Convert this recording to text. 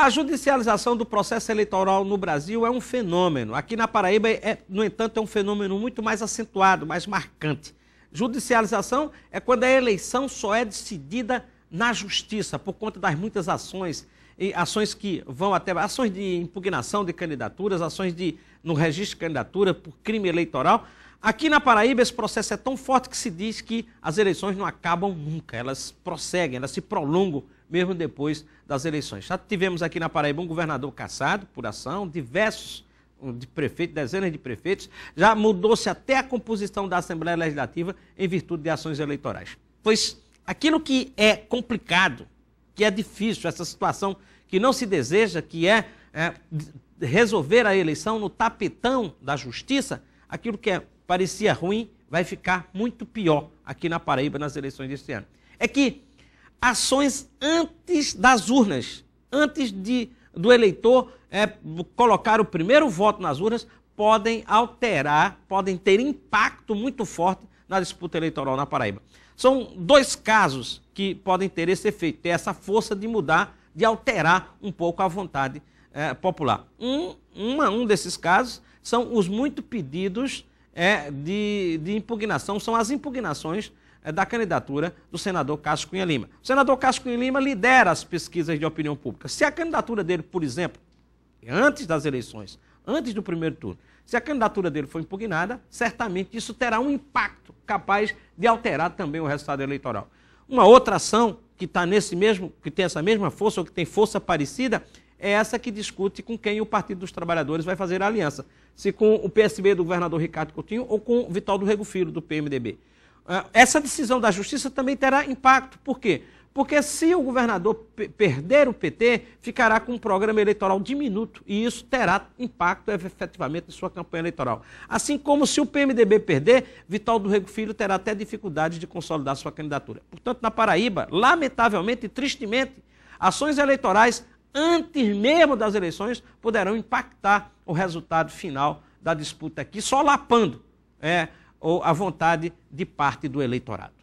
A judicialização do processo eleitoral no Brasil é um fenômeno. Aqui na Paraíba, é, no entanto, é um fenômeno muito mais acentuado, mais marcante. Judicialização é quando a eleição só é decidida na justiça por conta das muitas ações e ações que vão até ações de impugnação de candidaturas, ações de no registro de candidatura por crime eleitoral. Aqui na Paraíba esse processo é tão forte que se diz que as eleições não acabam nunca, elas prosseguem, elas se prolongam mesmo depois das eleições. Já tivemos aqui na Paraíba um governador cassado por ação, diversos de prefeitos, dezenas de prefeitos, já mudou-se até a composição da Assembleia Legislativa em virtude de ações eleitorais. Pois aquilo que é complicado, que é difícil, essa situação que não se deseja, que é, é resolver a eleição no tapetão da justiça, aquilo que é, parecia ruim vai ficar muito pior aqui na Paraíba nas eleições deste ano. É que ações antes das urnas, antes de, do eleitor é, colocar o primeiro voto nas urnas, podem alterar, podem ter impacto muito forte na disputa eleitoral na Paraíba. São dois casos que podem ter esse efeito, ter essa força de mudar, de alterar um pouco a vontade eh, popular. Um, uma, um desses casos são os muito pedidos eh, de, de impugnação, são as impugnações eh, da candidatura do senador Cássio Cunha Lima. O senador Cássio Cunha Lima lidera as pesquisas de opinião pública. Se a candidatura dele, por exemplo, antes das eleições, antes do primeiro turno, se a candidatura dele for impugnada, certamente isso terá um impacto capaz de alterar também o resultado eleitoral. Uma outra ação que está nesse mesmo, que tem essa mesma força ou que tem força parecida, é essa que discute com quem o Partido dos Trabalhadores vai fazer a aliança, se com o PSB do governador Ricardo Coutinho ou com o Vital do Rego Filho do PMDB. Ah, essa decisão da Justiça também terá impacto, por quê? Porque se o governador perder o PT, ficará com um programa eleitoral diminuto e isso terá impacto efetivamente em sua campanha eleitoral. Assim como se o PMDB perder, Vital do Rego Filho terá até dificuldade de consolidar sua candidatura. Portanto, na Paraíba, lamentavelmente e tristemente, ações eleitorais antes mesmo das eleições poderão impactar o resultado final da disputa aqui, solapando é, ou a vontade de parte do eleitorado.